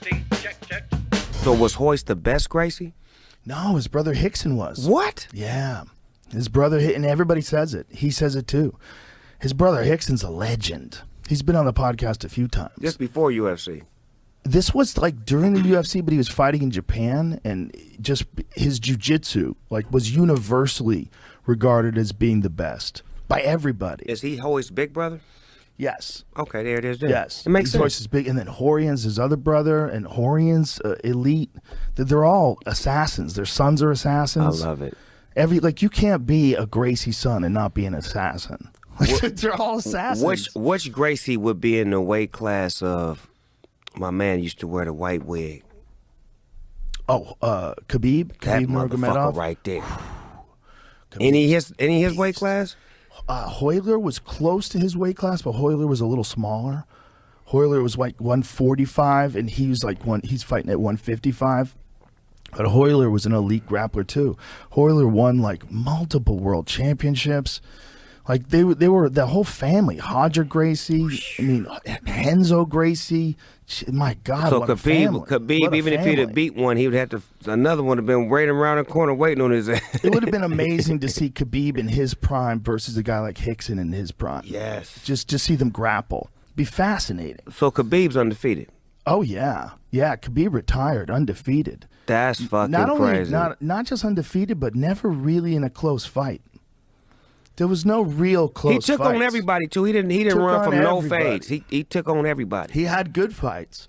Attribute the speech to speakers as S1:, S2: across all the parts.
S1: Testing. Check, check. So was Hoist the best Gracie?
S2: No, his brother Hickson was. What? Yeah. His brother, and everybody says it. He says it too. His brother Hickson's a legend. He's been on the podcast a few times.
S1: Just before UFC.
S2: This was like during the UFC, but he was fighting in Japan, and just his jujitsu like was universally regarded as being the best
S1: by everybody. Is he Hoist's big brother? Yes. Okay, there it is. Yes, it makes His sense. is
S2: big, and then Horian's his other brother, and Horian's uh, elite. They're all assassins. Their sons are assassins. I love it. Every like you can't be a Gracie son and not be an
S1: assassin. What, they're all assassins. Which which Gracie would be in the weight class of my man used to wear the white wig? Oh, uh, Khabib, Khabib that motherfucker right there. any his any his weight class?
S2: uh, Hoyler was close to his weight class, but Hoyler was a little smaller. Hoyler was like 145, and he was like one. He's fighting at 155. But Hoyler was an elite grappler too. Hoyler won like multiple world championships. Like they they were the whole family, Hodger Gracie, I mean Henzo Gracie. My God, so what Khabib, a family. Khabib, even family. if he'd have
S1: beat one, he would have to. Another one have been waiting around the corner, waiting on his ass. it would have been amazing to
S2: see Khabib in his prime versus a guy like Hickson in his prime. Yes, just just see them grapple. Be fascinating. So Khabib's undefeated. Oh yeah, yeah. Khabib retired undefeated. That's fucking not only, crazy. Not not just undefeated, but never really in a close fight. There was no real close. He took fights. on everybody
S1: too. He didn't. He didn't took run from everybody. no fades. He he took on everybody. He had
S2: good fights.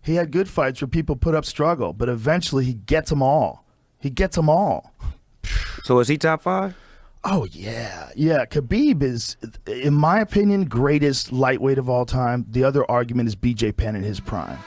S2: He had good fights where people put up struggle, but eventually he gets them all. He gets them all.
S1: So is he top five?
S2: Oh yeah, yeah. Khabib is, in my opinion, greatest lightweight of all time. The other argument is BJ Penn in his prime.